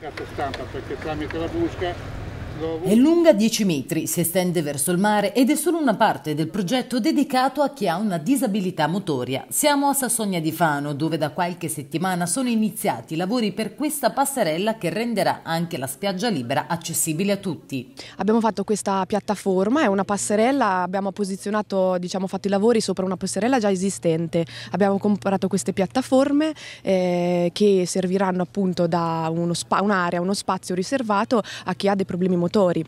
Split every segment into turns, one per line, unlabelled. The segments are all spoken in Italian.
carta stampa perché tramite la busca è
lunga 10 metri, si estende verso il mare ed è solo una parte del progetto dedicato a chi ha una disabilità motoria. Siamo a Sassonia di Fano, dove da qualche settimana sono iniziati i lavori per questa
passerella che renderà anche la spiaggia libera accessibile a tutti. Abbiamo fatto questa piattaforma, è una passerella, abbiamo posizionato, diciamo, fatto i lavori sopra una passerella già esistente. Abbiamo comprato queste piattaforme eh, che serviranno appunto da un'area, uno, spa, un uno spazio riservato a chi ha dei problemi motori motori.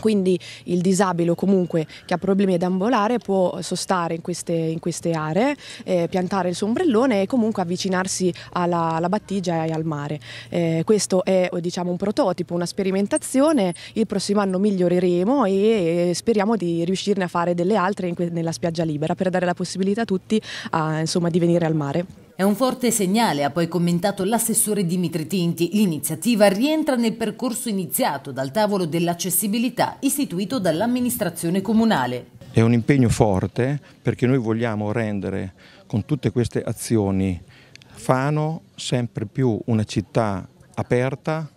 Quindi il disabile o comunque che ha problemi ad ambulare può sostare in queste, in queste aree, eh, piantare il suo ombrellone e comunque avvicinarsi alla, alla battigia e al mare. Eh, questo è diciamo, un prototipo, una sperimentazione, il prossimo anno miglioreremo e, speriamo di riuscirne a fare delle altre nella spiaggia libera per dare la possibilità a tutti a, insomma, di venire al mare. È un forte segnale, ha poi commentato l'assessore Dimitri Tinti.
L'iniziativa rientra nel percorso iniziato dal tavolo dell'accessibilità istituito dall'amministrazione comunale.
È un impegno forte perché noi vogliamo rendere con tutte queste azioni Fano sempre più una città aperta,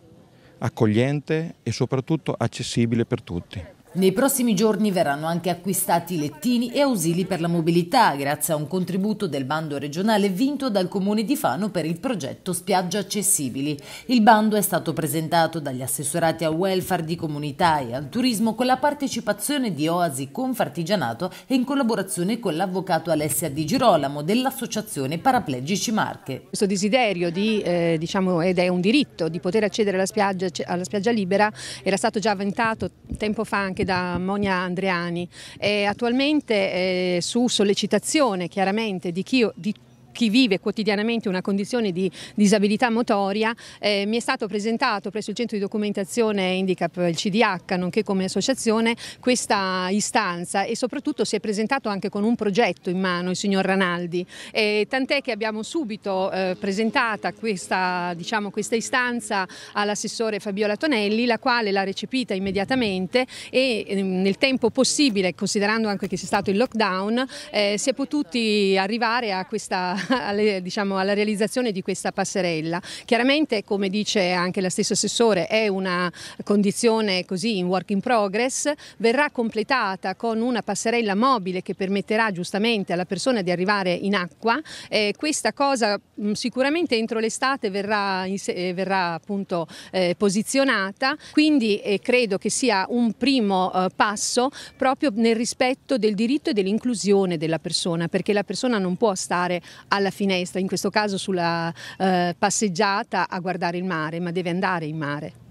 accogliente e soprattutto accessibile per tutti.
Nei prossimi giorni verranno anche acquistati lettini e ausili per la mobilità grazie a un contributo del bando regionale vinto dal Comune di Fano per il progetto Spiagge Accessibili. Il bando è stato presentato dagli assessorati al welfare di comunità e al turismo con la partecipazione di Oasi Confartigianato e in collaborazione con l'avvocato Alessia Di Girolamo dell'Associazione Paraplegici Marche.
Questo desiderio di, eh, diciamo, ed è un diritto di poter accedere alla spiaggia, alla spiaggia libera era stato già avventato tempo fa anche da Monia Andreani e attualmente eh, su sollecitazione chiaramente di, chi, di chi vive quotidianamente una condizione di disabilità motoria, eh, mi è stato presentato presso il centro di documentazione Handicap, il CDH, nonché come associazione, questa istanza e soprattutto si è presentato anche con un progetto in mano il signor Ranaldi, eh, tant'è che abbiamo subito eh, presentata questa, diciamo, questa istanza all'assessore Fabiola Tonelli, la quale l'ha recepita immediatamente e ehm, nel tempo possibile, considerando anche che c'è stato il lockdown, eh, si è potuti arrivare a questa alle, diciamo, alla realizzazione di questa passerella. Chiaramente, come dice anche la stessa assessore, è una condizione così in work in progress, verrà completata con una passerella mobile che permetterà giustamente alla persona di arrivare in acqua. Eh, questa cosa mh, mm, sicuramente entro l'estate verrà, eh, verrà appunto, eh, posizionata, quindi eh, credo che sia un primo eh, passo proprio nel rispetto del diritto e dell'inclusione della persona, perché la persona non può stare alla finestra, in questo caso sulla eh, passeggiata a guardare il mare, ma deve andare in mare.